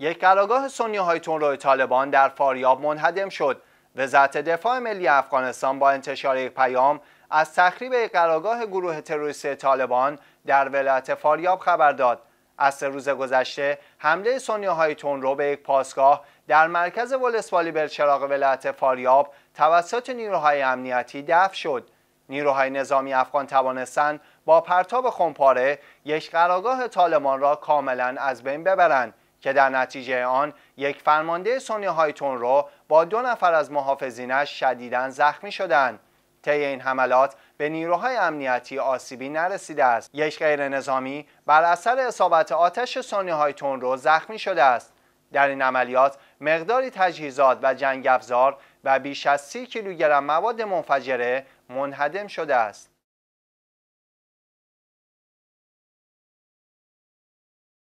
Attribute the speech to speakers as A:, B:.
A: یک قرارگاه سنی های روی طالبان در فاریاب منهدم شد وزارت دفاع ملی افغانستان با انتشار یک پیام از تخریب یک قرارگاه گروه تروریستی طالبان در ولایت فاریاب خبر داد از سه روز گذشته حمله سنی های رو به یک پاسگاه در مرکز ولسوالی برچراغ ولایت فاریاب توسط نیروهای امنیتی دفع شد نیروهای نظامی افغان توانستند با پرتاب خمپاره یک قرارگاه طالبان را کاملا از بین ببرند که در نتیجه آن یک فرمانده سونی هایتون رو با دو نفر از محافظینش شدیداً زخمی شدند. طی این حملات به نیروهای امنیتی آسیبی نرسیده است. یک غیر نظامی بر اثر اصابت آتش سونی هایتون رو زخمی شده است. در این عملیات مقداری تجهیزات و جنگ افزار و بیش از سی کیلوگرم مواد منفجره منهدم شده است.